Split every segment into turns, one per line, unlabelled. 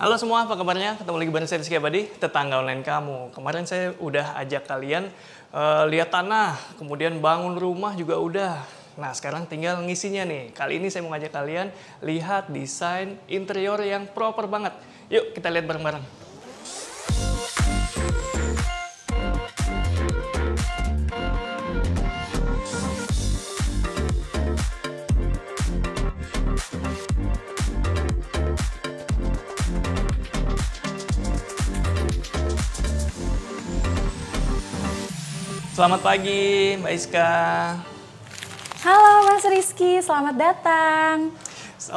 Halo semua, apa kabarnya? Ketemu lagi bareng saya Rizky Abadi, tetangga online kamu. Kemarin saya udah ajak kalian uh, lihat tanah, kemudian bangun rumah juga udah. Nah, sekarang tinggal ngisinya nih. Kali ini saya mau ngajak kalian lihat desain interior yang proper banget. Yuk, kita lihat bareng-bareng. Selamat pagi, Mbak Iska.
Halo Mas Rizky, selamat datang.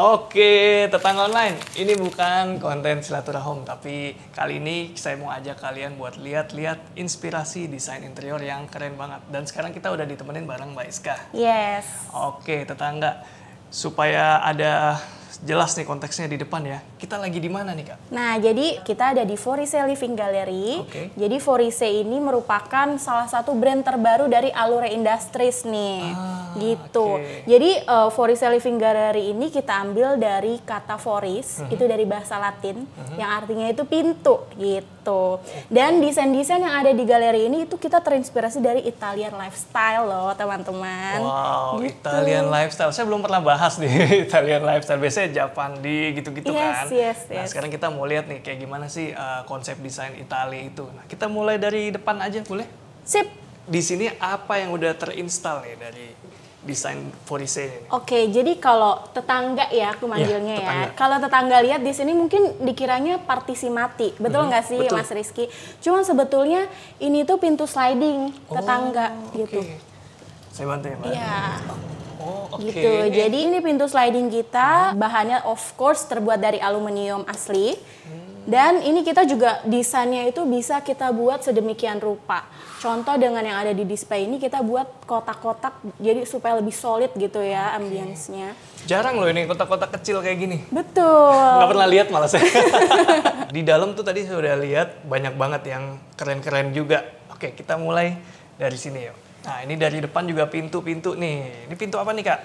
Oke, tetangga online. Ini bukan konten silaturahim, tapi kali ini saya mau ajak kalian buat lihat-lihat inspirasi desain interior yang keren banget. Dan sekarang kita udah ditemenin bareng Mbak Iska. Yes. Oke, tetangga. Supaya ada jelas nih konteksnya di depan ya. Kita lagi di mana nih kak?
Nah jadi kita ada di Forise Living Gallery. Okay. Jadi Forise ini merupakan salah satu brand terbaru dari Alure Industries nih, ah, gitu. Okay. Jadi uh, Forise Living Gallery ini kita ambil dari kata foris, uh mhm. -huh. itu dari bahasa Latin uh mhm. -huh. yang artinya itu pintu gitu gitu. Dan desain-desain yang ada di galeri ini itu kita terinspirasi dari Italian lifestyle loh, teman-teman. Wow, gitu. Italian
lifestyle. Saya belum pernah bahas nih Italian lifestyle. Biasanya Japan di gitu-gitu yes, kan. Yes, nah, yes. Nah, sekarang kita mau lihat nih kayak gimana sih uh, konsep desain Italia itu. Nah, kita mulai dari depan aja boleh? Sip. Di sini apa yang udah terinstall ya dari desain Forise c ini.
Oke, jadi kalau tetangga ya aku iya, manggilnya ya. ya. Kalau tetangga lihat di sini mungkin dikiranya partisi mati. Betul mhm, nggak hmm, sih betul. Mas Rizky? Cuman sebetulnya ini tuh pintu sliding oh, tetangga okay. gitu.
Saya bantu ya, Mbak. Iya.
Oh, okay. Gitu. Jadi ini pintu sliding kita, bahannya of course terbuat dari aluminium asli. Hmm. Dan ini kita juga desainnya itu bisa kita buat sedemikian rupa. Contoh dengan yang ada di display ini kita buat kotak-kotak jadi supaya lebih solid gitu ya ambience-nya.
Jarang loh ini kotak-kotak kecil kayak gini.
Betul. Gak
pernah lihat malah saya. di dalam tuh tadi sudah lihat banyak banget yang keren-keren juga. Oke, kita mulai dari sini yuk. Nah, ini dari depan juga pintu-pintu nih. Ini pintu apa nih, Kak?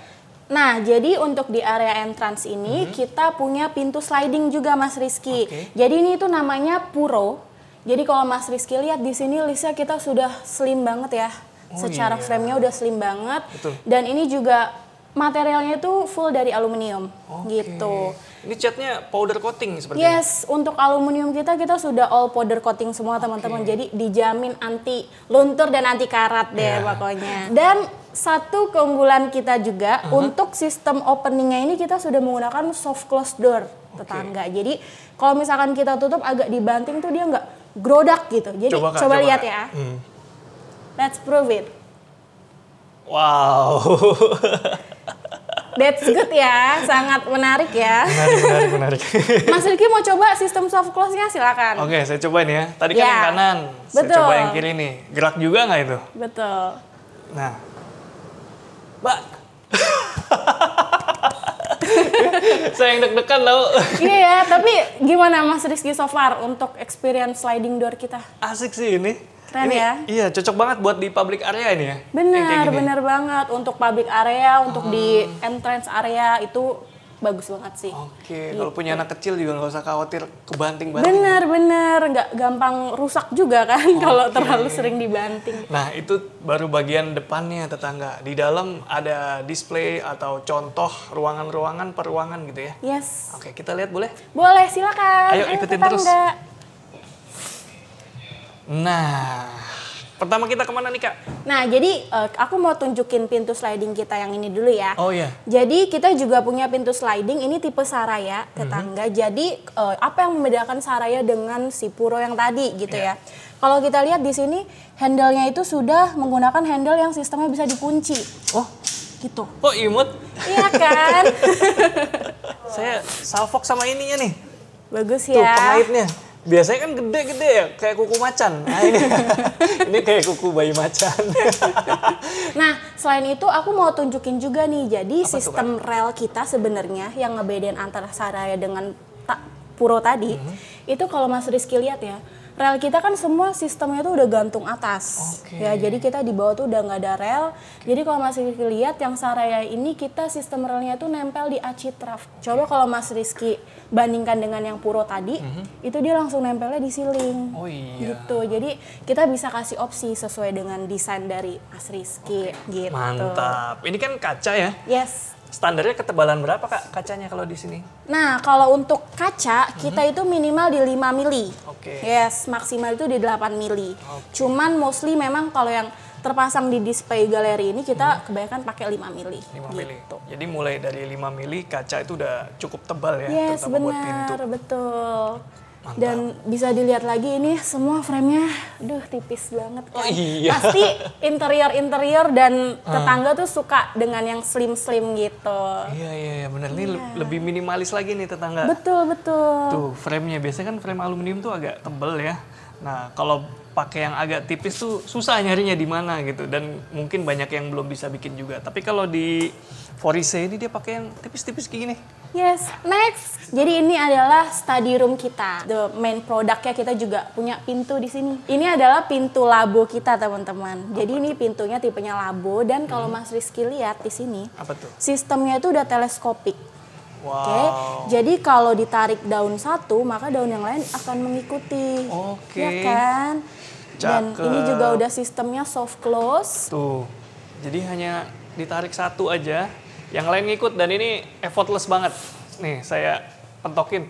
Nah, jadi untuk di area entrance ini mm -hmm. kita punya pintu sliding juga Mas Rizky. Okay. Jadi ini itu namanya puro jadi kalau Mas Rizky lihat di sini Lisa kita sudah slim banget ya. Oh, Secara iya. frame-nya udah slim banget. Betul. Dan ini juga materialnya itu full dari aluminium okay. gitu.
Ini catnya powder coating seperti Yes,
ini. untuk aluminium kita kita sudah all powder coating semua teman-teman. Okay. Jadi dijamin anti luntur dan anti karat deh yeah. pokoknya. Dan satu keunggulan kita juga uh -huh. untuk sistem openingnya ini kita sudah menggunakan soft close door tetangga. Jadi kalau misalkan kita tutup agak dibanting tuh dia nggak grodak gitu. Jadi coba, coba, coba lihat ya. Hmm. Let's prove it.
Wow.
That's good ya, sangat menarik ya. Menarik,
menarik, menarik.
Mas Riki mau coba sistem soft close-nya silakan. Oke,
saya cobain ya. Tadi kan yeah. yang kanan, Betul. saya coba yang kiri nih. Gerak juga nggak itu? Betul. Nah,
Mbak. Saya yang deg-degan tau. Iya ya, tapi gimana Mas Rizky so far untuk experience sliding door kita?
Asik sih ini. Keren ini, ya? Iya, cocok banget buat di public area ini ya.
Bener, bener banget. Untuk public area, untuk hmm. di entrance area itu bagus banget sih. Oke,
okay. gitu. kalau punya anak kecil juga nggak usah khawatir kebanting-banting.
Bener bener, nggak gampang rusak juga kan okay. kalau terlalu sering dibanting.
Nah itu baru bagian depannya tetangga. Di dalam ada display atau contoh ruangan-ruangan per ruangan gitu ya? Yes. Oke, okay, kita lihat boleh?
Boleh, silakan. Ayo, Ayo ikutin tetangga. terus.
Nah, Pertama kita kemana nih kak?
Nah jadi uh, aku mau tunjukin pintu sliding kita yang ini dulu ya. Oh iya. Yeah. Jadi kita juga punya pintu sliding ini tipe Saraya tetangga. Mm -hmm. Jadi uh, apa yang membedakan Saraya dengan si Puro yang tadi gitu yeah. ya? Kalau kita lihat di sini handle-nya itu sudah menggunakan handle yang sistemnya bisa dikunci. Oh
gitu. Oh imut? Iya kan. Saya salfok sama ininya nih.
Bagus ya. Tuh pengaitnya
biasanya kan gede-gede ya kayak kuku macan nah ini ini kayak kuku bayi macan
nah selain itu aku mau tunjukin juga nih jadi Apa sistem tukar? rel kita sebenarnya yang ngebedain antara Saraya dengan ta Puro tadi mm -hmm. itu kalau Mas Rizky lihat ya rel kita kan semua sistemnya tuh udah gantung atas okay. ya jadi kita di bawah tuh udah nggak ada rel jadi kalau Mas Rizky lihat yang Saraya ini kita sistem relnya tuh nempel di acitraf okay. coba kalau Mas Rizky bandingkan dengan yang puro tadi mm-hmm. itu dia langsung nempelnya di ceiling oh, iya. gitu jadi kita bisa kasih opsi sesuai dengan desain dari Mas Rizky okay. gitu mantap
ini kan kaca ya yes standarnya ketebalan berapa kak kacanya kalau di sini?
Nah kalau untuk kaca hmm. kita mhm. itu minimal di 5 mili. Oke. Okay. Yes maksimal itu di 8 mili. Okay. Cuman mostly memang kalau yang terpasang di display galeri ini kita hmm. kebanyakan pakai 5 mili. 5
mili. Gitu. Jadi mulai dari 5 mili kaca itu udah cukup tebal ya yes, terutama
betul. Mantap. Dan bisa dilihat lagi ini semua framenya, nya tipis banget oh, kan. Oh,
iya. Pasti
interior-interior dan ah. tetangga hmm. tuh suka dengan yang slim-slim gitu. Iya iya
iya benar. Ini iya. lebih minimalis lagi nih tetangga.
Betul betul. Tuh
framenya, biasanya kan frame aluminium tuh agak tebel ya. Nah, kalau pakai yang agak tipis tuh susah nyarinya di mana gitu dan mungkin banyak yang belum bisa bikin juga. Tapi kalau di Forise ini dia pakai yang tipis-tipis kayak gini.
Yes, next. Jadi ini adalah study room kita. The main product produknya kita juga punya pintu di sini. Ini adalah pintu labo kita, teman-teman. Jadi ini pintunya tipenya labo dan kalau hmm. Mas Rizky lihat di sini, apa tuh? Sistemnya itu udah teleskopik. Wow. Oke. Okay? Jadi kalau ditarik daun satu, maka daun yang lain akan mengikuti. Oke. Okay. Ya kan?
Cakep. Dan ini juga udah
sistemnya soft close. Tuh.
Jadi hanya ditarik satu aja, yang lain ngikut dan ini effortless banget. Nih, saya pentokin.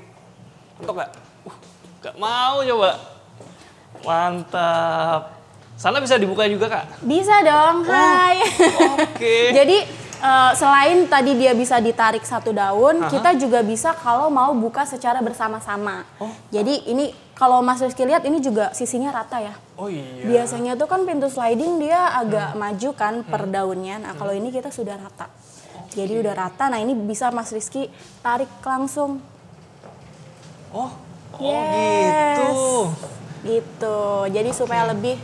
Pentok gak? Uh, gak mau coba. Mantap. Sana bisa dibuka juga, Kak?
Bisa dong. Oh, hai. Oke. Okay. Jadi uh, selain tadi dia bisa ditarik satu daun, -huh. kita juga bisa kalau mau buka secara bersama-sama. Oh. Jadi ini kalau Mas Rizky lihat ini juga sisinya rata ya.
Oh iya. Biasanya
tuh kan pintu sliding dia agak hmm. maju kan hmm. per daunnya. Nah kalau hmm. ini kita sudah rata. Okay. Oh, Jadi iya. udah rata. Nah ini bisa Mas Rizky tarik langsung. Oh.
Oh yes. gitu.
Gitu. Jadi okay. supaya hmm. lebih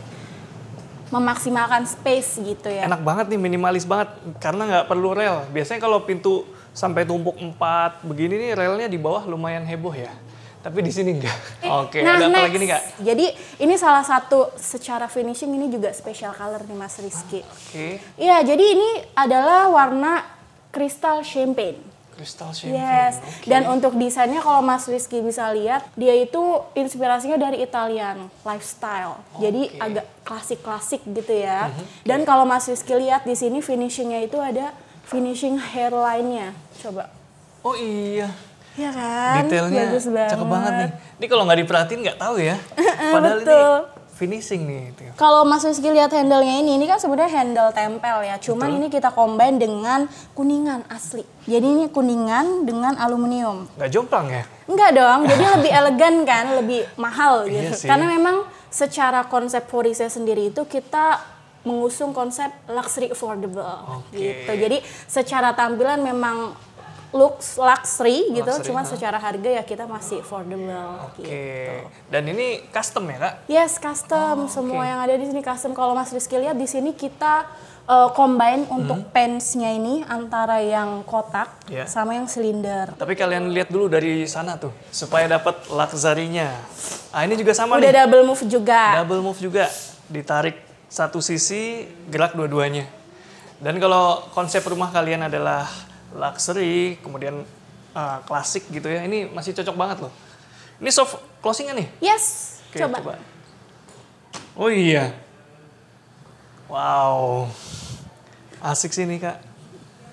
memaksimalkan space gitu ya. Enak
banget nih minimalis banget karena nggak perlu rel. Biasanya kalau pintu sampai tumpuk empat begini nih relnya di bawah lumayan heboh ya. Tapi di sini enggak. Eh, Oke, okay. nah, ada apa lagi nih, Kak?
Jadi ini salah satu secara finishing ini juga special color nih Mas Rizky. Ah, oke. Okay. Iya, jadi ini adalah warna kristal champagne. Crystal Champagne. Yes. Okay. Dan untuk desainnya kalau Mas Rizky bisa lihat, dia itu inspirasinya dari Italian lifestyle. Okay. Jadi agak klasik-klasik gitu ya. Mm-hmm. Dan kalau Mas Rizky lihat di sini finishingnya itu ada finishing hairline-nya. Coba. Oh iya. Iya kan? Detailnya Bagus banget. cakep banget nih.
Ini kalau nggak diperhatiin nggak tahu ya. Padahal ini finishing nih. Gitu
ya. Kalau Mas Rizky lihat handle-nya ini, ini kan sebenarnya handle tempel ya. Cuman Betul. ini kita combine dengan kuningan asli. Jadi ini kuningan dengan aluminium.
Gak jomplang ya?
Enggak dong, jadi lebih elegan kan, lebih mahal iya gitu. Iya Karena memang secara konsep Forisnya sendiri itu kita mengusung konsep luxury affordable okay. gitu. Jadi secara tampilan memang looks luxury gitu, luxury, cuman huh? secara harga ya kita masih affordable
okay. gitu. Dan ini custom ya, Kak?
Yes, custom. Oh, Semua okay. yang ada di sini custom. Kalau Mas Rizky lihat di sini kita uh, combine hmm. untuk pensnya ini antara yang kotak yeah. sama yang silinder.
Tapi kalian lihat dulu dari sana tuh supaya dapat luxury-nya. Ah, ini juga sama Udah nih. double move juga. Double move juga. Ditarik satu sisi, gerak dua-duanya. Dan kalau konsep rumah kalian adalah luxury, kemudian uh, klasik gitu ya. Ini masih cocok banget loh. Ini soft closingnya nih? Yes, okay, coba. coba. Oh iya. Wow. Asik sih ini kak.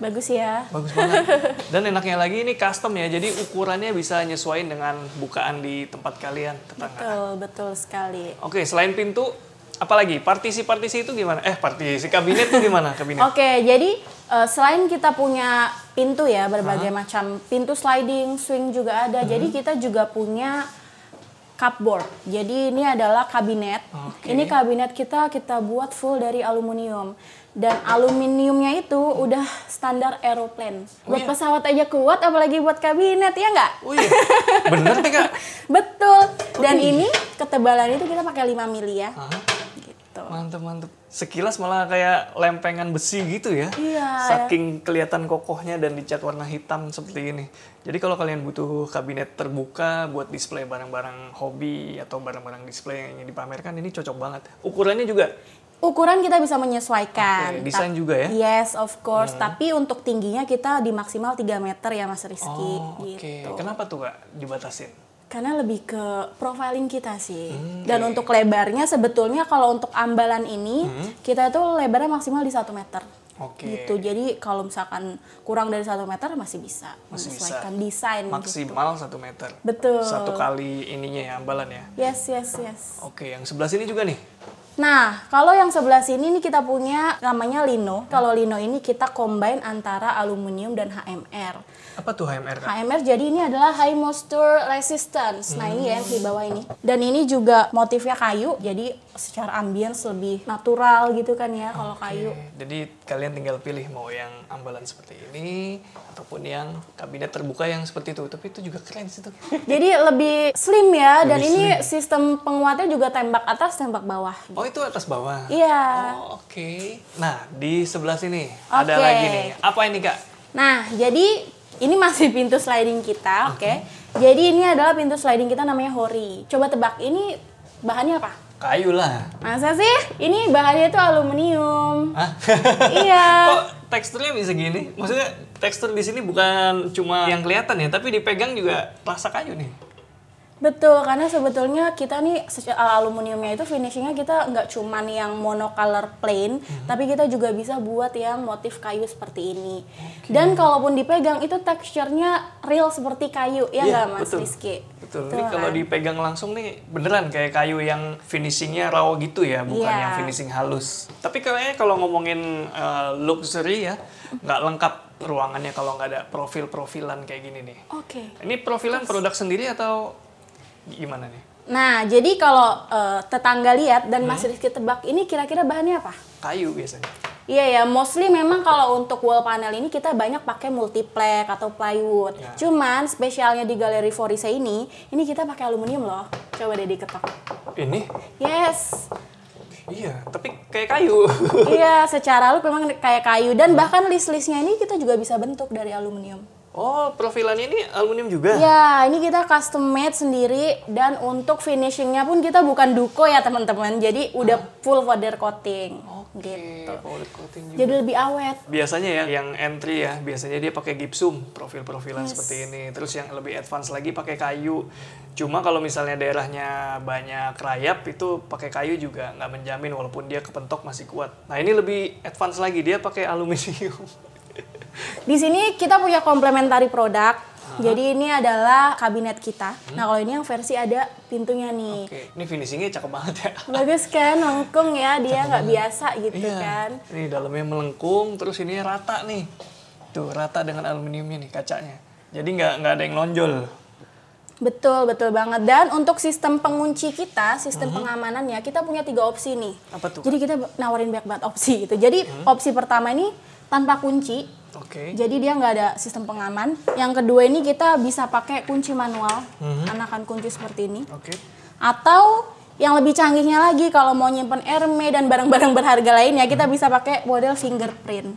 Bagus ya. Bagus banget.
Dan enaknya lagi ini custom ya, jadi ukurannya bisa nyesuaiin dengan bukaan di tempat kalian.
Tetangga. Betul, betul sekali.
Oke, selain pintu, apalagi partisi-partisi itu gimana? Eh, partisi kabinet itu gimana? Kabinet.
Oke, jadi uh, selain kita punya pintu ya berbagai uh -huh. macam pintu sliding, swing juga ada. Uh hmm. -huh. Jadi kita juga punya cupboard. Jadi ini adalah kabinet. Okay. Ini kabinet kita kita buat full dari aluminium dan aluminiumnya itu udah standar aeroplane. Oh, buat iya? pesawat aja kuat apalagi buat kabinet ya nggak? Oh iya. Bener tega Betul. Dan oh, iya. ini ketebalan itu kita pakai 5 mili ya. Uh -huh.
Gitu. Mantep mantep sekilas malah kayak lempengan besi gitu ya. Iya. Saking kelihatan kokohnya dan dicat warna hitam seperti ini. Jadi kalau kalian butuh kabinet terbuka buat display barang-barang hobi atau barang-barang display yang ingin dipamerkan ini cocok banget. Ukurannya juga
ukuran kita bisa menyesuaikan. Okay, desain juga ya? Yes, of course. Hmm. Tapi untuk tingginya kita di maksimal 3 meter ya Mas Rizky. Oh,
Oke. Okay. Gitu. Kenapa tuh Kak dibatasin?
Karena lebih ke profiling kita sih. Hmm, Dan untuk lebarnya sebetulnya kalau untuk ambalan ini hmm. kita itu lebarnya maksimal di satu meter. Oke. Gitu. Jadi kalau misalkan kurang dari satu meter masih bisa masih menyesuaikan bisa. desain. Gitu.
Maksimal satu meter. Betul. Satu kali ininya ya ambalan ya.
Yes yes yes.
Oke, yang sebelah sini juga nih.
Nah, kalau yang sebelah sini ini kita punya namanya lino. Kalau lino ini kita combine antara aluminium dan HMR.
Apa tuh HMR? Kan?
HMR jadi ini adalah high moisture resistance. Hmm. Nah, ini ya yang di bawah ini. Dan ini juga motifnya kayu. Jadi secara ambience lebih natural gitu kan ya kalau okay. kayu.
Jadi kalian tinggal pilih mau yang ambalan seperti ini ataupun yang kabinet terbuka yang seperti itu. Tapi itu juga keren sih tuh.
Jadi lebih slim ya lebih dan slim. ini sistem penguatnya juga tembak atas, tembak bawah. Gitu. Oh
itu atas bawah.
Iya. Oh oke. Okay.
Nah di sebelah sini okay. ada lagi nih. Apa ini
kak? Nah jadi ini masih pintu sliding kita, oke? Okay. Okay. Jadi ini adalah pintu sliding kita namanya hori. Coba tebak ini bahannya apa?
Kayu lah.
Masa sih? Ini bahannya itu aluminium. Hah?
iya. Kok teksturnya bisa gini? Maksudnya tekstur di sini bukan cuma yang kelihatan ya, tapi dipegang juga rasa kayu nih.
Betul, karena sebetulnya kita nih eh, aluminiumnya itu finishingnya kita nggak cuman yang monocolor plain, hmm. tapi kita juga bisa buat yang motif kayu seperti ini. Okay. Dan kalaupun dipegang itu teksturnya real seperti kayu, ya iya, nggak yeah, Mas betul. Rizky?
Betul. Ini kalau kan? dipegang langsung nih beneran kayak kayu yang finishingnya raw gitu ya, bukan yeah. yang iya. finishing halus. Tapi kayaknya kalau ngomongin uh, luxury ya, nggak lengkap ruangannya kalau nggak ada profil-profilan kayak gini nih. Oke. Okay. Ini profilan Terus. produk sendiri atau Gimana nih?
Nah, jadi kalau uh, tetangga lihat dan hmm? Mas Rizky tebak, ini kira-kira bahannya apa?
Kayu biasanya.
Iya ya, mostly memang kalau untuk wall panel ini kita banyak pakai multiplex atau plywood. Ya. Cuman spesialnya di Galeri Forise ini, ini kita pakai aluminium loh. Coba deh diketok. Ini? Yes.
Iya, tapi kayak kayu. iya,
secara lu memang kayak kayu dan hmm. bahkan list-listnya ini kita juga bisa bentuk dari aluminium.
Oh, profilannya ini aluminium juga? Ya,
ini kita custom made sendiri dan untuk finishingnya pun kita bukan duko ya teman-teman. Jadi udah ah. full powder coating. Okay, gitu. powder coating juga. Jadi lebih awet.
Biasanya ya, yang entry ya, biasanya dia pakai gipsum profil-profilan yes. seperti ini. Terus yang lebih advance lagi pakai kayu. Cuma kalau misalnya daerahnya banyak rayap itu pakai kayu juga nggak menjamin walaupun dia kepentok masih kuat. Nah ini lebih advance lagi dia pakai aluminium.
Di sini kita punya komplementari produk. Aha. Jadi ini adalah kabinet kita. Hmm. Nah kalau ini yang versi ada pintunya nih. Oke,
ini finishingnya cakep banget ya.
Bagus kan, lengkung ya. Dia nggak biasa gitu iya. kan.
Ini dalamnya melengkung, terus ini rata nih. Tuh rata dengan aluminiumnya nih kacanya. Jadi nggak nggak ada yang lonjol.
Betul, betul banget. Dan untuk sistem pengunci kita, sistem mm -hmm. pengamanannya, kita punya tiga opsi nih. Apa tuh? Jadi kita nawarin banyak banget opsi gitu. Jadi -hmm. opsi pertama ini tanpa kunci, Okay. Jadi dia nggak ada sistem pengaman. Yang kedua ini kita bisa pakai kunci manual, mm-hmm. anakan kunci seperti ini. Oke. Okay. Atau yang lebih canggihnya lagi kalau mau nyimpen Hermes dan barang-barang berharga lainnya kita bisa pakai model fingerprint.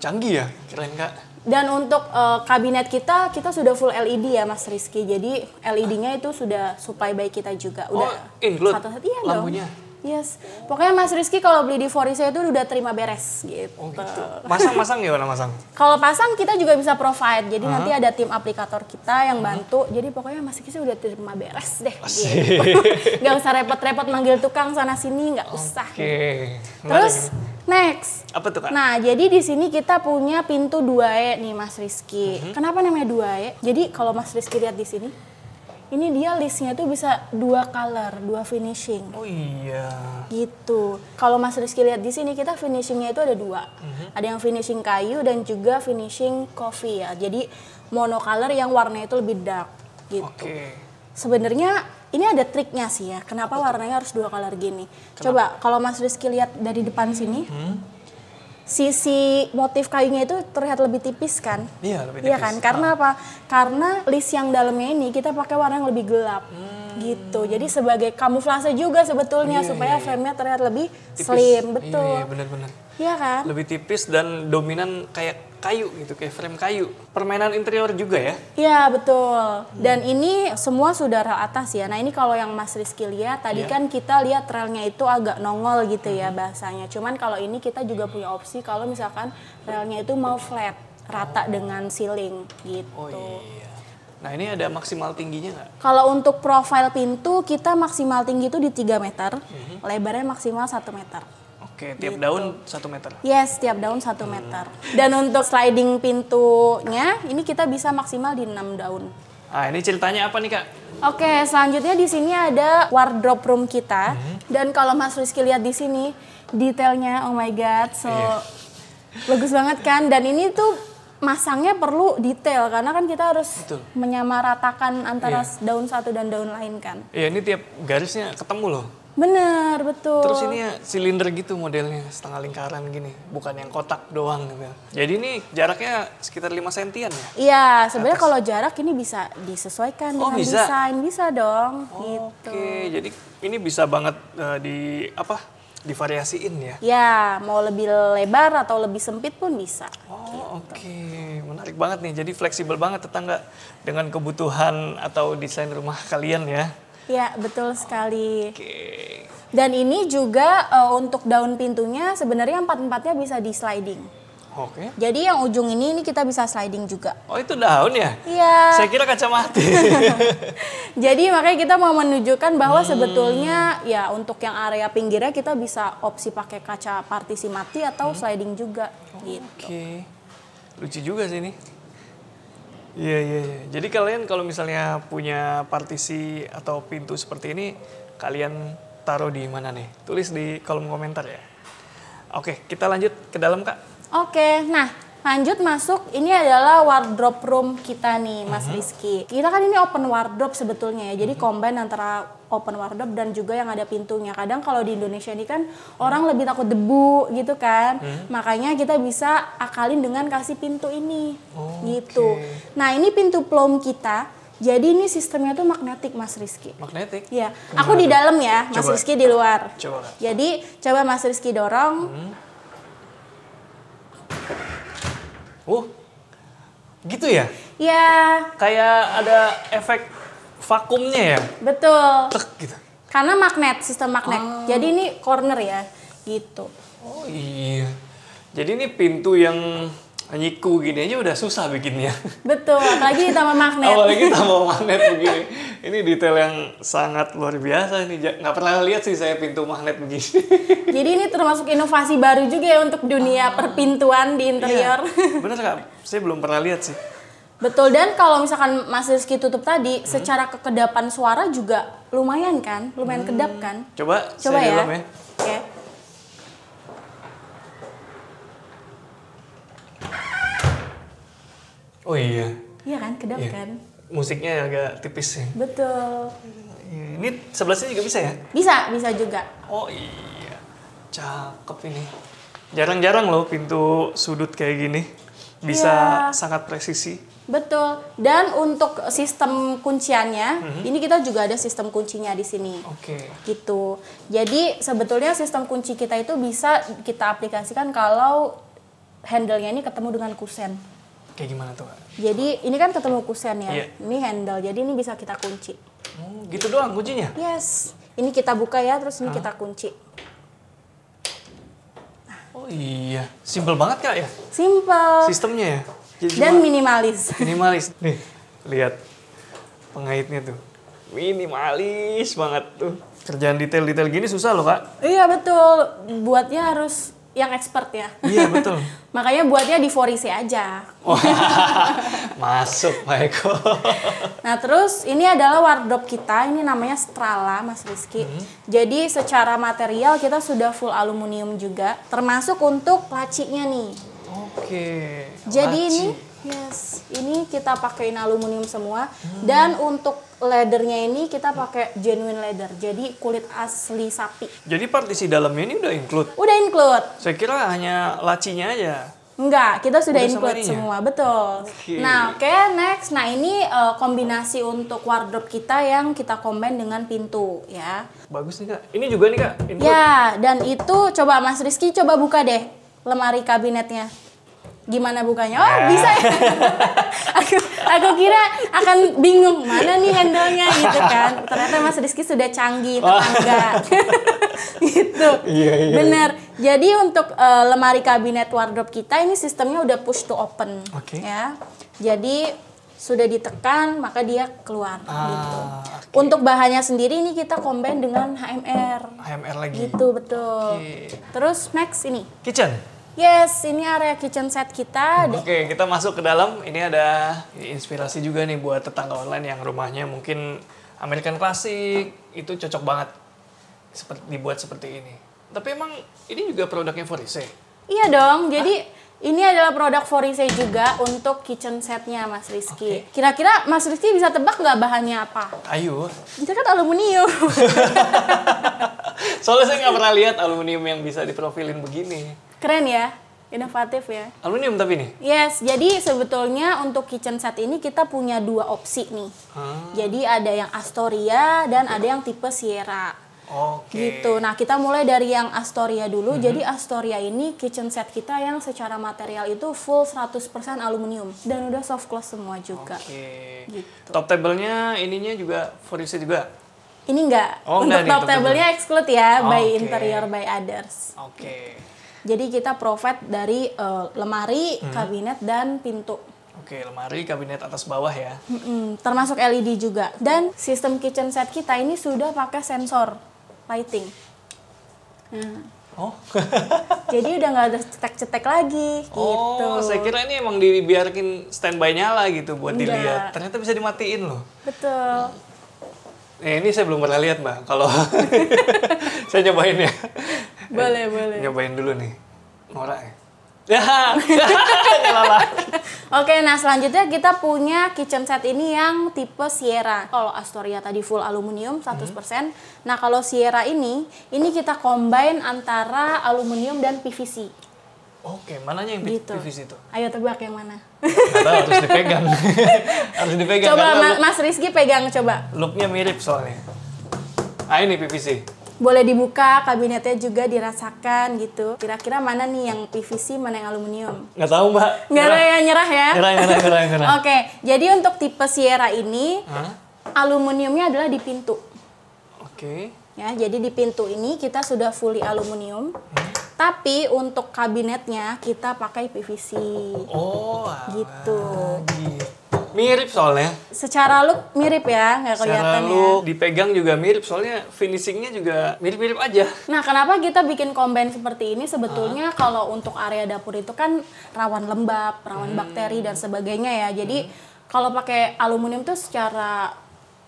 Canggih ya, keren kak.
Dan untuk uh, kabinet kita kita sudah full LED ya Mas Rizky. Jadi LED-nya itu sudah supply by kita juga. Udah oh, include eh, satu satu iya lampunya. Dong. Yes. Pokoknya Mas Rizky kalau beli di Forisa itu udah terima beres gitu. Oh gitu.
Masang-masang gimana ya, masang?
kalau pasang kita juga bisa provide. Jadi uh -huh. nanti uh-huh. ada tim aplikator kita yang uh-huh. bantu. Uh -huh. Jadi pokoknya Mas Rizky udah terima beres deh. Gitu. gak usah repot-repot manggil tukang sana sini, nggak usah. Oke.
Okay. Terus
next.
Apa tuh Kak? Nah,
jadi di sini kita punya pintu 2E nih Mas Rizky. Uh -huh. Kenapa namanya 2E? Jadi kalau Mas Rizky lihat di sini, ini dia listnya tuh bisa dua color, dua finishing. Oh
iya.
Gitu. Kalau Mas Rizky lihat di sini kita finishingnya itu ada dua. Mm-hmm. Ada yang finishing kayu dan juga finishing coffee ya. Jadi monocolor yang warnanya itu lebih dark gitu. Oke. Okay. Sebenarnya ini ada triknya sih ya. Kenapa Apa warnanya harus dua color gini? Kenapa? Coba kalau Mas Rizky lihat dari depan sini. Mm-hmm sisi motif kayunya itu terlihat lebih tipis kan? Iya lebih iya tipis. Iya kan? Karena ah. apa? Karena list yang dalamnya ini kita pakai warna yang lebih gelap. Hmm. Gitu. Jadi sebagai kamuflase juga sebetulnya iya, supaya iya, iya. frame-nya terlihat lebih tipis. slim, betul. iya, iya benar-benar. Iya kan?
Lebih tipis dan dominan kayak kayu gitu, kayak frame kayu. Permainan interior juga ya?
Iya, betul. Dan ini semua sudah rel atas ya. Nah, ini kalau yang Mas Rizky lihat, tadi yeah. kan kita lihat relnya itu agak nongol gitu ya bahasanya. Cuman kalau ini kita juga punya opsi kalau misalkan relnya itu mau flat, rata oh. dengan ceiling gitu. Oh iya.
iya. Nah ini ada maksimal tingginya nggak?
Kalau untuk profil pintu kita maksimal tinggi itu di 3 meter, mm -hmm. lebarnya maksimal 1 meter.
Oke, tiap gitu. daun satu meter.
Yes, tiap daun satu hmm. meter. Dan untuk sliding pintunya, ini kita bisa maksimal di enam daun.
Ah, ini ceritanya apa nih kak?
Oke, selanjutnya di sini ada wardrobe room kita. Hmm. Dan kalau Mas Rizky lihat di sini, detailnya, oh my god, so yeah. bagus banget kan. Dan ini tuh masangnya perlu detail karena kan kita harus Betul. menyamaratakan antara yeah. daun satu dan daun lain kan.
Iya, yeah, ini tiap garisnya ketemu loh
benar betul. Terus ini ya
silinder gitu modelnya, setengah lingkaran gini, bukan yang kotak doang gitu. Jadi ini jaraknya sekitar 5 sentian ya?
Iya, sebenarnya kalau jarak ini bisa disesuaikan oh, dengan bisa? desain, bisa dong. Oh, gitu. Oke, okay.
jadi ini bisa banget uh, di apa? Divariasiin ya?
Ya, mau lebih lebar atau lebih sempit pun bisa. Oh, gitu. oke.
Okay. Menarik banget nih, jadi fleksibel banget tetangga dengan kebutuhan atau desain rumah kalian ya.
Ya, betul sekali. Oke. Dan ini juga uh, untuk daun pintunya sebenarnya empat-empatnya bisa di sliding. Oke. Jadi yang ujung ini ini kita bisa sliding juga. Oh, itu daun ya? Iya. Saya
kira kacamata.
Jadi makanya kita mau menunjukkan bahwa hmm. sebetulnya ya untuk yang area pinggirnya kita bisa opsi pakai kaca partisi mati atau hmm. sliding juga oh, gitu. Oke. Lucu
juga sih ini. Iya iya iya. Jadi kalian kalau misalnya punya partisi atau pintu seperti ini, kalian taruh di mana nih? Tulis di kolom komentar ya. Oke, kita lanjut ke dalam kak.
Oke, nah Lanjut masuk, ini adalah wardrobe room kita nih, Mas hmm. Rizky. Kita kan ini open wardrobe sebetulnya ya, jadi mhm. combine antara open wardrobe dan juga yang ada pintunya. Kadang kalau di Indonesia ini kan hmm. orang lebih takut debu gitu kan, hmm. makanya kita bisa akalin dengan kasih pintu ini, oh, gitu. Nah ini pintu plom kita. Jadi ini sistemnya tuh magnetik Mas Rizky. Magnetik? Iya. Aku di dalam ya, Mas Rizky di luar. Coba. Jadi coba Mas Rizky dorong. Hmm.
Oh, gitu ya?
Iya. Kayak ada efek vakumnya ya? Betul. Tek gitu. Karena magnet, sistem magnet. Oh. Jadi ini corner ya, gitu. Oh
iya. Jadi ini pintu yang nyiku gini aja udah susah bikinnya.
Betul, apalagi tambah magnet. apalagi tambah
magnet begini. Ini detail yang sangat luar biasa ini. Nggak pernah lihat sih saya pintu magnet begini.
Jadi ini termasuk inovasi baru juga ya untuk dunia ah, perpintuan di interior. Iya.
Bener gak? Saya belum pernah lihat sih.
Betul, dan kalau misalkan Mas Rizky tutup tadi, hmm. secara kekedapan suara juga lumayan kan? Lumayan hmm. kedap kan?
Coba, Coba saya ya. dalam ya. Oke. Okay. Oh iya.
Iya kan, kedap iya. kan.
Musiknya agak tipis sih.
Betul.
Iya. Ini sebelah sini juga bisa ya?
Bisa, bisa juga. Oh iya. Cakep ini.
Jarang-jarang loh pintu sudut kayak gini. Bisa iya. sangat presisi.
Betul. Dan untuk sistem kunciannya, mm-hmm. ini kita juga ada sistem kuncinya di sini. Oke. Okay. Gitu. Jadi sebetulnya sistem kunci kita itu bisa kita aplikasikan kalau handle-nya ini ketemu dengan kusen. Kayak gimana tuh? Jadi ini kan ketemu kusen ya. Yeah. Ini handle. Jadi ini bisa kita kunci. Hmm, gitu doang kuncinya? Yes. Ini kita buka ya, terus ini kita kunci.
Oh iya, simple banget kak
ya? Simple. Sistemnya ya? Jadi Dan minimalis. Minimalis. Nih,
lihat pengaitnya tuh. Minimalis banget tuh. Kerjaan detail-detail gini susah loh kak.
Iya betul, buatnya harus yang expert ya. Iya betul. Makanya buatnya di aja.
masuk Pak Eko.
nah terus ini adalah wardrobe kita, ini namanya Strala Mas Rizky. Hmm. Jadi secara material kita sudah full aluminium juga, termasuk untuk lacinya nih.
Oke. Jadi ini
Yes, ini kita pakaiin aluminium semua hmm. dan untuk leathernya ini kita pakai genuine leather, jadi kulit asli sapi.
Jadi partisi dalamnya ini udah include?
Udah include.
Saya kira hanya lacinya aja.
Enggak, kita sudah Udah include semua, betul. Okay. Nah, oke, okay, next. Nah, ini uh, kombinasi untuk wardrobe kita yang kita combine dengan pintu, ya.
Bagus nih, Kak. Ini juga nih, Kak, include. Ya,
dan itu coba Mas Rizky coba buka deh lemari kabinetnya gimana bukanya? Oh, ah. bisa ya. aku aku kira akan bingung mana nih handle-nya gitu kan. Ternyata Mas Rizky sudah canggih oh. tetangga.
gitu. Iya, iya, iya. Benar.
Jadi untuk uh, lemari kabinet wardrobe kita ini sistemnya udah push to open. Okay. Ya. Jadi sudah ditekan maka dia keluar ah, gitu. Okay. Untuk bahannya sendiri ini kita combine dengan HMR. HMR lagi. Gitu betul. Okay. Terus next ini. Kitchen. Yes, ini area kitchen set kita. Oke,
okay, kita masuk ke dalam. Ini ada inspirasi juga nih buat tetangga online yang rumahnya mungkin American klasik itu cocok banget seperti dibuat seperti ini. Tapi emang ini juga produknya Forise?
Iya dong. Jadi ini adalah produk Forise juga untuk kitchen setnya Mas Rizky. kira Kira-kira Mas Rizky bisa tebak nggak bahannya apa? Ayo. Bisa kan aluminium.
Soalnya saya nggak pernah lihat aluminium yang bisa diprofilin begini.
Keren ya? Inovatif ya.
Aluminium tapi nih?
Yes, jadi sebetulnya untuk kitchen set ini kita punya dua opsi nih. Hmm. Jadi ada yang Astoria dan ada yang tipe Sierra. Okay. Gitu. Nah, kita mulai dari yang Astoria dulu. Mm -hmm. Jadi Astoria ini kitchen set kita yang secara material itu full 100% aluminium dan udah soft close semua juga. Okay. Gitu.
Top table-nya ininya juga furniture juga.
Ini enggak. Oh, Untuk enggak top, table-nya exclude ya oh, by interior by others. Oke. Okay. Gitu. Jadi kita profit dari uh, lemari, hmm. kabinet dan pintu.
Oke, lemari, kabinet atas bawah ya.
Mm -mm, termasuk LED juga. Dan sistem kitchen set kita ini sudah pakai sensor lighting. Nah. Hmm. Oh. Jadi udah nggak ada cetek-cetek lagi gitu. Oh, saya kira
ini emang dibiarkin standby nyala gitu buat Enggak. dilihat. Ternyata bisa dimatiin loh.
Betul.
Eh, ini saya belum pernah lihat, Mbak. Kalau saya nyobain ya.
Boleh, boleh.
Nyobain dulu nih. Norak ya. Ya,
Oke, nah selanjutnya kita punya kitchen set ini yang tipe Sierra. Kalau Astoria tadi full aluminium 100%. Hmm. Nah, kalau Sierra ini, ini kita combine antara aluminium dan PVC.
Oke, mananya yang gitu. PVC itu?
Ayo tebak yang mana?
Kata harus dipegang. harus dipegang. Coba
Mas Rizky pegang coba.
Looknya mirip soalnya. Ah ini PVC
boleh dibuka kabinetnya juga dirasakan gitu kira-kira mana nih yang PVC mana yang aluminium nggak tahu mbak nggak ada nyerah ya nyerah nyerah nyerah, nyerah. oke jadi untuk tipe Sierra ini huh? aluminiumnya adalah di pintu oke okay. ya jadi di pintu ini kita sudah fully aluminium hmm. Tapi untuk kabinetnya kita pakai PVC. Oh, ah, gitu. gitu. Mirip soalnya. Secara look mirip ya, nggak kelihatan Secara ya.
look, dipegang juga mirip soalnya finishingnya juga mirip-mirip
aja. Nah, kenapa kita bikin kombin seperti ini sebetulnya ah. kalau untuk area dapur itu kan rawan lembab, rawan hmm. bakteri dan sebagainya ya. Jadi hmm. kalau pakai aluminium tuh secara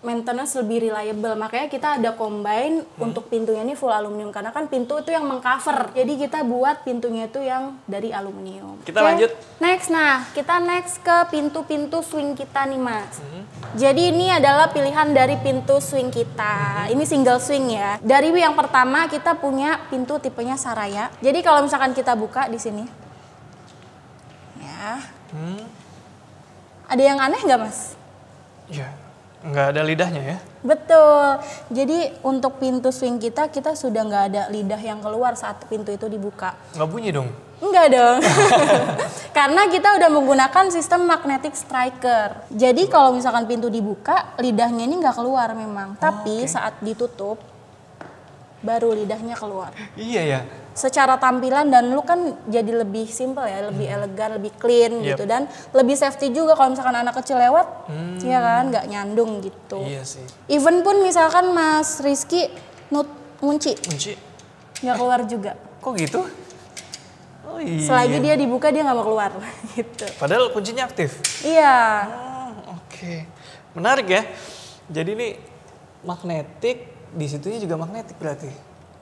maintenance lebih reliable makanya kita ada combine hmm. untuk pintunya ini full aluminium karena kan pintu itu yang mengcover jadi kita buat pintunya itu yang dari aluminium kita okay. lanjut next nah kita next ke pintu-pintu swing kita nih mas hmm. jadi ini adalah pilihan dari pintu swing kita hmm. ini single swing ya dari yang pertama kita punya pintu tipenya saraya jadi kalau misalkan kita buka di sini ya hmm. ada yang aneh nggak mas
ya yeah nggak ada lidahnya ya?
Betul. Jadi untuk pintu swing kita, kita sudah nggak ada lidah yang keluar saat pintu itu dibuka. Nggak bunyi dong? Enggak dong. Karena kita udah menggunakan sistem magnetic striker. Jadi kalau misalkan pintu dibuka, lidahnya ini nggak keluar memang. Oh, Tapi okay. saat ditutup, baru lidahnya keluar. Iya ya secara tampilan dan lu kan jadi lebih simple ya, lebih hmm. elegan, lebih clean yep. gitu dan lebih safety juga kalau misalkan anak kecil lewat, hmm. ya kan nggak nyandung gitu. Iya sih. Even pun misalkan Mas Rizky nut ngunci, muncik nggak keluar juga. Kok gitu? Oh iya. Selagi dia dibuka dia nggak mau keluar gitu.
Padahal kuncinya aktif.
Iya. Oh, Oke,
okay. menarik ya. Jadi ini magnetik disitunya juga magnetik berarti.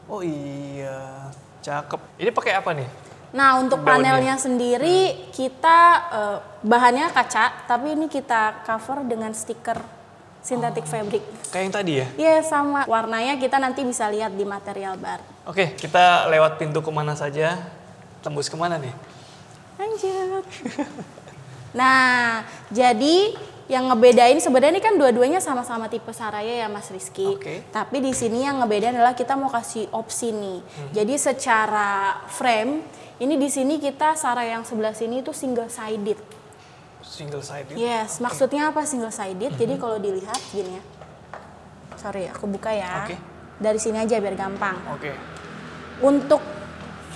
Oh iya. Cakep. Ini pakai apa nih?
Nah, untuk Daunnya. panelnya sendiri hmm. kita uh, bahannya kaca, tapi ini kita cover dengan stiker sintetik oh. fabric. Kayak yang tadi ya? Iya, yeah, sama. Warnanya kita nanti bisa lihat di material bar.
Oke, okay, kita lewat pintu kemana saja? Tembus kemana nih?
Lanjut. nah, jadi yang ngebedain sebenarnya ini kan dua-duanya sama-sama tipe saraya ya Mas Rizky. Okay. Tapi di sini yang ngebedain adalah kita mau kasih opsi nih. Hmm. Jadi secara frame ini di sini kita saraya yang sebelah sini itu single sided.
Single sided. Yes, okay.
maksudnya apa single sided? -hmm. Jadi kalau dilihat gini ya. Sorry, aku buka ya. Okay. Dari sini aja biar gampang. Oke. Okay. Untuk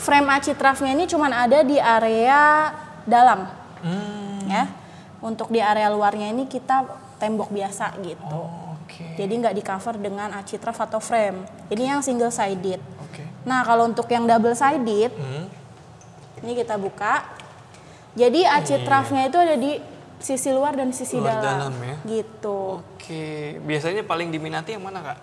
frame acitrafnya ini cuman ada di area dalam. Hmm. Ya untuk di area luarnya ini kita tembok biasa gitu. Oh, okay. Jadi nggak di cover dengan acitraf atau frame. Okay. Ini yang single sided. Okay. Nah kalau untuk yang double sided, hmm. ini kita buka. Jadi acitrafnya itu ada di sisi luar dan sisi luar dalam, dalam ya? gitu.
Oke, biasanya paling diminati yang mana kak?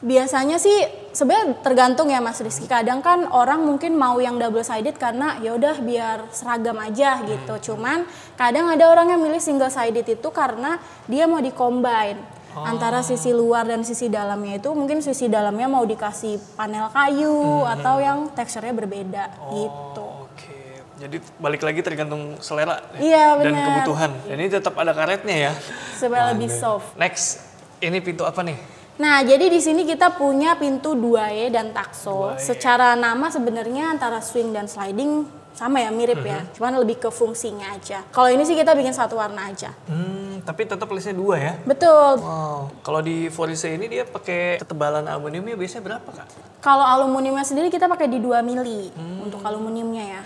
biasanya sih sebenarnya tergantung ya Mas Rizky. Kadang kan orang mungkin mau yang double sided karena ya udah biar seragam aja hmm. gitu. Cuman kadang ada orang yang milih single sided itu karena dia mau dikombine. Oh. antara sisi luar dan sisi dalamnya itu mungkin sisi dalamnya mau dikasih panel kayu hmm. atau yang teksturnya berbeda oh, gitu.
Oke. Jadi balik lagi tergantung selera ya, iya, dan bener. kebutuhan. Dan ini tetap ada karetnya ya.
Supaya nah, lebih soft.
Next, ini pintu apa nih?
Nah, jadi di sini kita punya pintu 2E dan takso. 2E. Secara nama sebenarnya antara swing dan sliding sama ya, mirip -hmm. ya. Mm-hmm. Cuman lebih ke fungsinya aja. Kalau ini sih kita bikin satu warna aja.
Hmm, tapi tetap listnya dua ya?
Betul. Wow.
Kalau di Forise ini dia pakai ketebalan aluminiumnya biasanya berapa, Kak?
Kalau aluminiumnya sendiri kita pakai di 2 mili hmm. untuk aluminiumnya ya.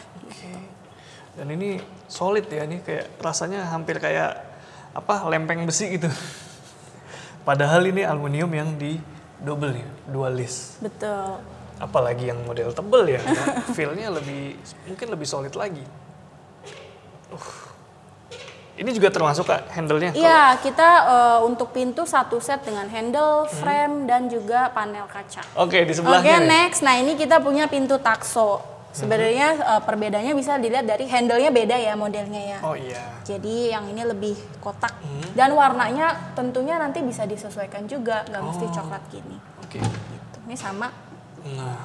Dan ini solid ya, ini kayak rasanya hampir kayak apa lempeng besi gitu. Padahal ini aluminium yang di double ya, dualis. Betul. Apalagi yang model tebel ya, kan? feelnya lebih mungkin lebih solid lagi. Uh. Ini juga termasuk kak handlenya? Iya,
kita uh, untuk pintu satu set dengan handle, hmm. frame, hmm. dan juga panel kaca.
Oke, okay, di sebelahnya. Oke, okay, next.
Nah, ini kita punya pintu takso.
Sebenarnya
uh, perbedaannya bisa dilihat dari handle-nya beda ya modelnya ya. Oh iya. Jadi yang ini lebih kotak hmm. dan warnanya tentunya nanti bisa disesuaikan juga, nggak oh. mesti coklat gini. Oke. Okay. Gitu. Ini sama. Nah.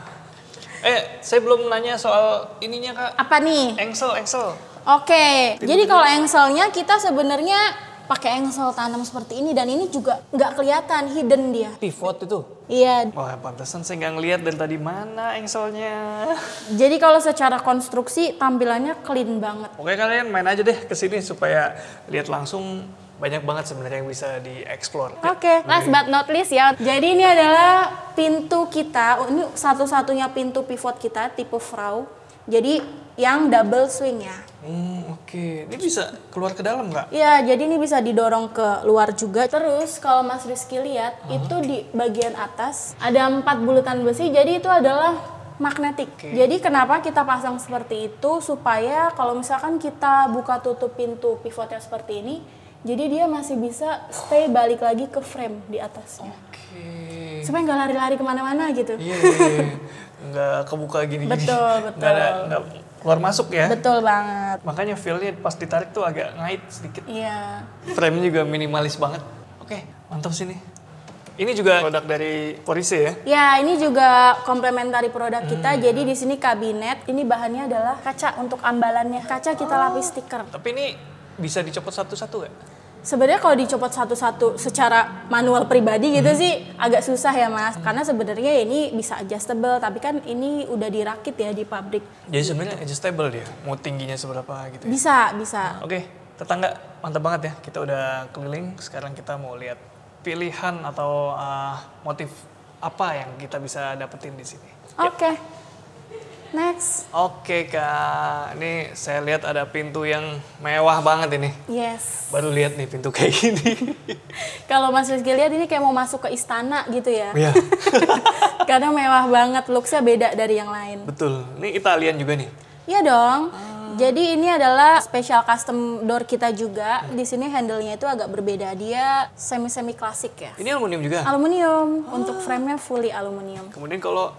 Eh, saya belum nanya soal ininya kak. Apa nih? Engsel, engsel.
Oke. Okay. Jadi kalau engselnya kita sebenarnya pakai engsel tanam seperti ini dan ini juga nggak kelihatan hidden dia. Pivot itu. Iya.
Wah, pantesan saya nggak ngelihat dari tadi mana
engselnya. Jadi kalau secara konstruksi tampilannya clean banget.
Oke kalian main aja deh ke sini supaya lihat langsung banyak banget sebenarnya yang bisa dieksplor. Ya.
Oke, okay. last but not least ya. Jadi ini adalah pintu kita, oh, ini satu-satunya pintu pivot kita tipe Frau. Jadi yang double swing ya.
Hmm, oke. Okay. Ini bisa keluar ke dalam nggak?
Iya, jadi ini bisa didorong ke luar juga. Terus kalau Mas Rizky lihat, uh itu di bagian atas ada empat bulutan besi. Jadi itu adalah magnetik. Okay. Jadi kenapa kita pasang seperti itu supaya kalau misalkan kita buka tutup pintu pivotnya seperti ini, jadi dia masih bisa stay balik lagi ke frame di atasnya. Okay. Supaya nggak lari-lari kemana-mana gitu. Iya, yeah, yeah, yeah.
nggak kebuka gini-gini. Betul, betul. Nggak ada, nggak keluar masuk ya.
Betul banget.
Makanya feelnya pas ditarik tuh agak ngait sedikit. Iya. Frame nya juga minimalis banget. Oke, mantap sini. Ini juga produk dari Porise ya?
Ya, ini juga komplementari produk kita. Hmm. Jadi di sini kabinet, ini bahannya adalah kaca untuk ambalannya. Kaca kita oh. lapis stiker. Tapi ini bisa dicopot satu-satu gak? sebenarnya kalau dicopot satu-satu secara manual pribadi gitu hmm. sih agak susah ya mas karena sebenarnya ini bisa adjustable tapi kan ini udah dirakit ya di pabrik jadi sebenarnya gitu.
adjustable dia mau tingginya seberapa gitu ya? bisa bisa oke okay. tetangga mantap banget ya kita udah keliling sekarang kita mau lihat pilihan atau uh, motif apa yang kita bisa dapetin di sini
oke okay. Yep.
Next. Oke kak, ini saya lihat ada pintu yang mewah banget ini. Yes. Baru lihat nih pintu kayak gini.
Kalau Mas Rizky lihat ini kayak mau masuk ke istana gitu ya. Iya. Karena mewah banget, looksnya beda dari yang lain.
Betul, ini Italian juga nih.
Iya dong. Hmm. Jadi ini adalah special custom door kita juga. Hmm. Di sini handle-nya itu agak berbeda. Dia semi-semi klasik ya.
Ini aluminium juga?
Aluminium. Ah. Untuk frame-nya fully aluminium.
Kemudian kalau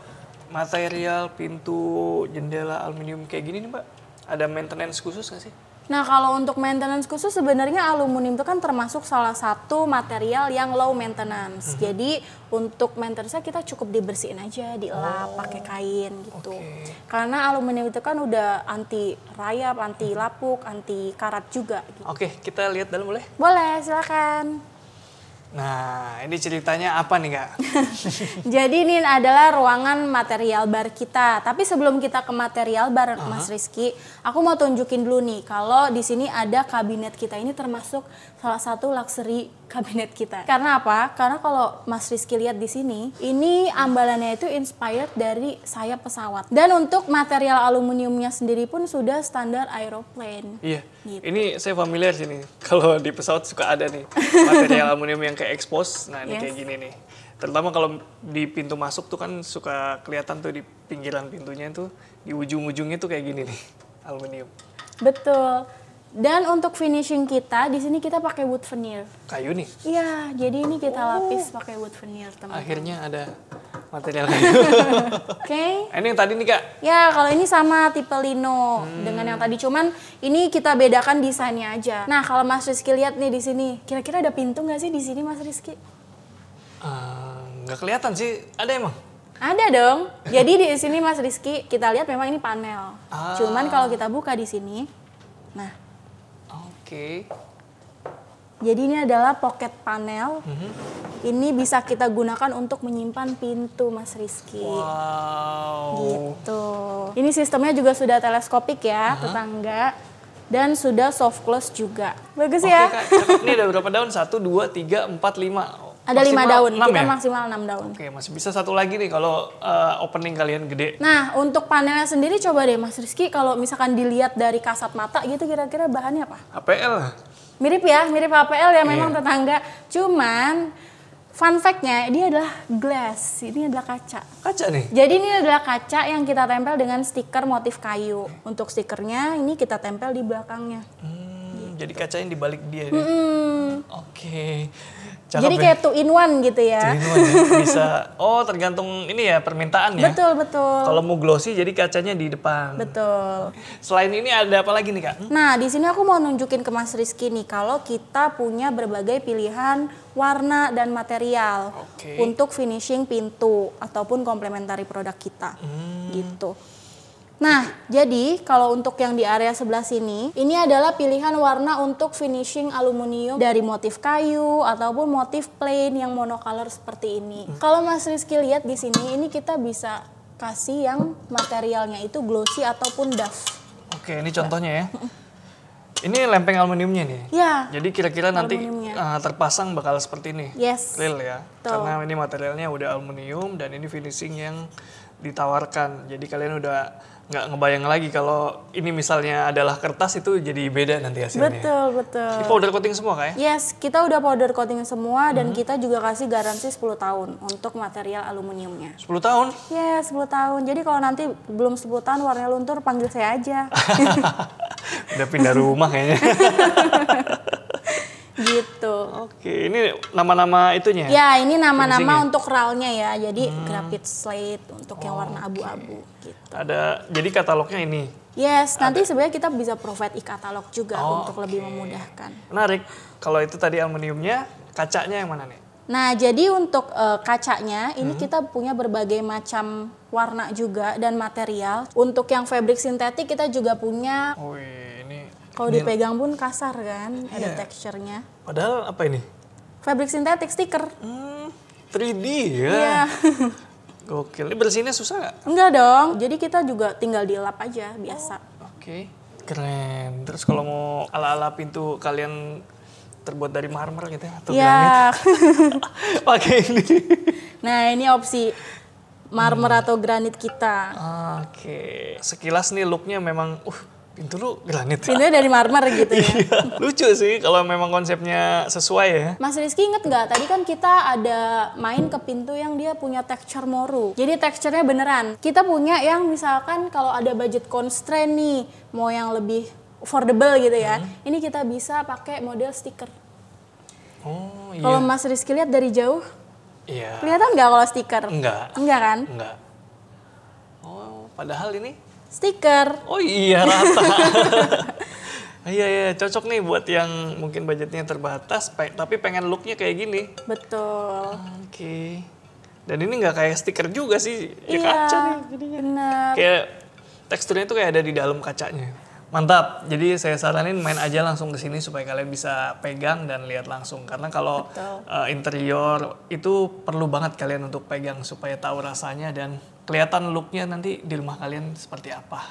material pintu jendela aluminium kayak gini nih mbak ada maintenance khusus nggak sih?
Nah kalau untuk maintenance khusus sebenarnya aluminium itu kan termasuk salah satu material yang low maintenance. Mm-hmm. Jadi untuk maintenance kita cukup dibersihin aja, dilap oh, pakai kain gitu. Okay. Karena aluminium itu kan udah anti rayap, anti lapuk, anti karat juga. Gitu. Oke okay,
kita lihat dalam boleh?
Boleh silakan.
Nah, ini ceritanya apa nih kak?
Jadi ini adalah ruangan material bar kita. Tapi sebelum kita ke material bar, uh -huh. Mas Rizky, aku mau tunjukin dulu nih. Kalau di sini ada kabinet kita ini termasuk salah satu luxury kabinet kita. Karena apa? Karena kalau Mas Rizky lihat di sini, ini ambalannya itu inspired dari sayap pesawat. Dan untuk material aluminiumnya sendiri pun sudah standar aeroplane.
Iya. Gitu. Ini saya familiar sini. Kalau di pesawat suka ada nih material aluminium yang Kayak expose nah ini yes. kayak gini nih terutama kalau di pintu masuk tuh kan suka kelihatan tuh di pinggiran pintunya itu di ujung-ujungnya tuh kayak gini nih
aluminium betul dan untuk finishing kita di sini kita pakai wood veneer kayu nih iya jadi ini kita oh. lapis pakai wood veneer teman
akhirnya ada material kayu. Oke. Okay. Nah, ini yang tadi nih kak?
Ya kalau ini sama tipe lino hmm. dengan yang tadi cuman ini kita bedakan desainnya aja. Nah kalau Mas Rizky lihat nih di sini, kira-kira ada pintu nggak sih di sini Mas Rizky? Eh,
nggak uh, kelihatan sih, ada emang.
Ada dong. Jadi di sini Mas Rizky kita lihat memang ini panel. Ah. Cuman kalau kita buka di sini, nah.
Oke. Okay.
Jadi ini adalah pocket panel. Mm -hmm. Ini bisa kita gunakan untuk menyimpan pintu, Mas Rizky. Wow. Gitu. Ini sistemnya juga sudah teleskopik ya, uh -huh. tetangga. Dan sudah soft close juga. Bagus Oke, ya?
Kak, ini ada berapa daun? Satu, dua, tiga, empat, lima. Ada lima daun, 6 kita ya? maksimal
enam daun. Oke, masih
bisa satu lagi nih kalau uh, opening kalian gede.
Nah, untuk panelnya sendiri coba deh Mas Rizky, kalau misalkan dilihat dari kasat mata gitu kira-kira bahannya apa? APL mirip ya, mirip HPL ya memang yeah. tetangga. Cuman fun fact-nya dia adalah glass, ini adalah kaca. Kaca nih. Jadi ini adalah kaca yang kita tempel dengan stiker motif kayu. Untuk stikernya ini kita tempel di belakangnya.
Hmm, gitu. Jadi kaca yang dibalik dia.
Hmm.
Oke. Okay. Cakep Jadi ya. kayak
two in one gitu ya. one ya.
bisa. Oh, tergantung ini ya permintaan ya. Betul,
betul. Kalau
mau glossy jadi kacanya di depan.
Betul.
Selain ini ada apa lagi nih, Kak? Hmm?
Nah, di sini aku mau nunjukin ke Mas Rizky nih kalau kita punya berbagai pilihan warna dan material okay. untuk finishing pintu ataupun komplementari produk kita. Hmm. Gitu. Nah, jadi kalau untuk yang di area sebelah sini, ini adalah pilihan warna untuk finishing aluminium dari motif kayu ataupun motif plain yang monocolor seperti ini. Hmm. Kalau Mas Rizky lihat di sini, ini kita bisa kasih yang materialnya itu glossy ataupun duff.
Oke, ini contohnya ya. Ini lempeng aluminiumnya nih. Ya. Jadi kira-kira nanti uh, terpasang bakal seperti ini. Yes. Real ya. Tuh. Karena ini materialnya udah aluminium dan ini finishing yang ditawarkan. Jadi kalian udah nggak ngebayang lagi kalau ini misalnya adalah kertas itu jadi beda nanti hasilnya. Betul,
betul. Di powder
coating semua kayak?
Ya? Yes, kita udah powder coating semua dan mhm. kita juga kasih garansi 10 tahun untuk material aluminiumnya. 10 tahun? Yes, 10 tahun. Jadi kalau nanti belum 10 tahun warnanya luntur panggil saya aja.
udah pindah rumah kayaknya. gitu. Oke, ini nama-nama itunya? Ya, ya
ini nama-nama ya? untuk ralnya ya. Jadi hmm. graphite slate untuk oh, yang warna abu-abu
gitu. Ada jadi katalognya ini.
Yes, ada. nanti sebenarnya kita bisa provide e-katalog juga oh, untuk okay. lebih memudahkan.
Menarik. Kalau itu tadi aluminiumnya, kacanya yang mana nih?
Nah, jadi untuk uh, kacanya ini hmm. kita punya berbagai macam warna juga dan material. Untuk yang fabric sintetik kita juga punya. Oh, iya. Kalau dipegang pun kasar kan, iya. ada teksturnya.
Padahal apa ini?
Fabric sintetik stiker. Hmm,
3D ya. Iya. Gokil. ini bersihnya susah nggak?
Enggak dong. Jadi kita juga tinggal dilap aja biasa. Oh, Oke. Okay.
Keren. Terus kalau mau ala-ala pintu kalian terbuat dari marmer gitu ya atau
ya. Pakai ini. Nah, ini opsi marmer hmm. atau granit kita. Ah, oke. Okay.
Sekilas nih looknya memang uh pintu lu granit. Pintunya
dari marmer gitu
ya. iya, lucu sih kalau memang konsepnya sesuai ya.
Mas Rizky inget nggak tadi kan kita ada main ke pintu yang dia punya texture moru. Jadi teksturnya beneran. Kita punya yang misalkan kalau ada budget constraint nih, mau yang lebih affordable gitu ya. Hmm. Ini kita bisa pakai model stiker.
Oh iya. Kalau Mas
Rizky lihat dari jauh,
iya. kelihatan
nggak kalau stiker? Enggak. Enggak kan? Enggak. Oh, padahal ini stiker. Oh iya rata.
Iya iya cocok nih buat yang mungkin budgetnya terbatas pe tapi pengen looknya kayak gini.
Betul. Oke.
Okay. Dan ini nggak kayak stiker juga sih, ya iya, kaca
nih Benar. Kayak
teksturnya tuh kayak ada di dalam kacanya. Mantap. Jadi saya saranin main aja langsung ke sini supaya kalian bisa pegang dan lihat langsung karena kalau uh, interior itu perlu banget kalian untuk pegang supaya tahu rasanya dan kelihatan looknya nanti di rumah kalian seperti apa.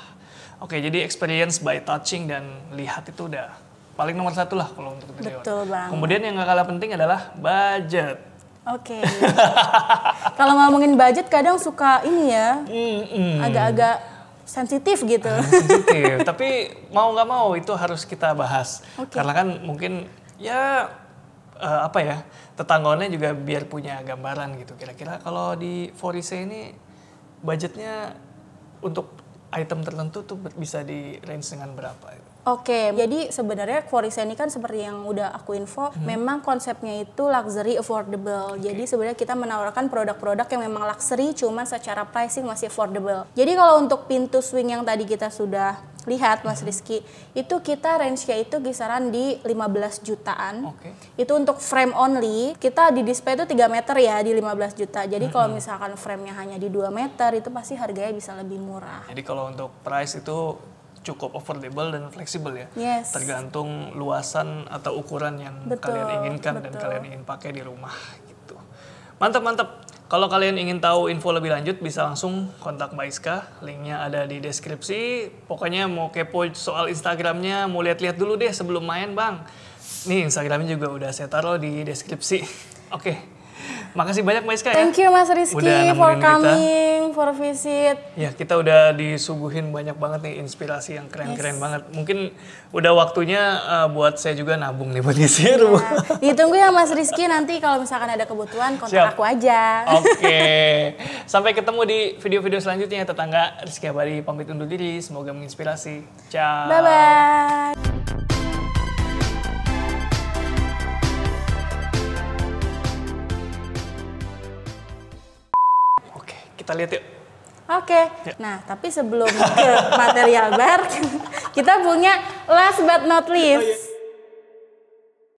Oke, jadi experience by touching dan lihat itu udah paling nomor satu lah kalau untuk
interior. Betul banget. Kemudian
yang gak kalah penting adalah budget.
Oke. Okay. kalau ngomongin budget kadang suka ini ya, agak-agak sensitif gitu. sensitif.
Tapi mau nggak mau itu harus kita bahas. Okay. Karena kan mungkin ya uh, apa ya tetangganya juga biar punya gambaran gitu. Kira-kira kalau di Forise ini budgetnya untuk item tertentu tuh bisa di range dengan berapa?
Oke, okay, jadi sebenarnya Quarisa ini kan seperti yang udah aku info, hmm. memang konsepnya itu luxury affordable. Okay. Jadi sebenarnya kita menawarkan produk-produk yang memang luxury, cuman secara pricing masih affordable. Jadi kalau untuk pintu swing yang tadi kita sudah lihat Mas hmm. Rizky, itu kita range-nya itu kisaran di 15 jutaan. Okay. Itu untuk frame only, kita di display itu 3 meter ya di 15 juta. Jadi -hmm. kalau misalkan frame-nya hanya di 2 meter itu pasti harganya bisa lebih murah.
Jadi kalau untuk price itu cukup affordable dan fleksibel ya. Yes. Tergantung luasan atau ukuran yang betul, kalian inginkan betul. dan kalian ingin pakai di rumah gitu. Mantap mantap. Kalau kalian ingin tahu info lebih lanjut bisa langsung kontak Mbak Iska. Linknya ada di deskripsi. Pokoknya mau kepo soal Instagramnya mau lihat-lihat dulu deh sebelum main bang. Nih Instagramnya juga udah saya taruh di deskripsi. Oke. Makasih banyak Mbak Iska Thank ya. Thank you Mas Rizky udah for coming,
kita. for visit.
Ya, kita udah disuguhin banyak banget nih inspirasi yang keren-keren yes. banget. Mungkin udah waktunya uh, buat saya juga nabung nih buat nyisir. ya. rumah.
Ditunggu ya Mas Rizky nanti kalau misalkan ada kebutuhan kontak Siap. aku aja. Oke.
Okay. Sampai ketemu di video-video selanjutnya tetangga Rizky Abadi pamit undur diri. Semoga menginspirasi. Ciao. Bye
bye. Kita lihat yuk. Oke. Okay. Ya. Nah, tapi sebelum ke material bar, kita punya last but not least. Oh, yeah.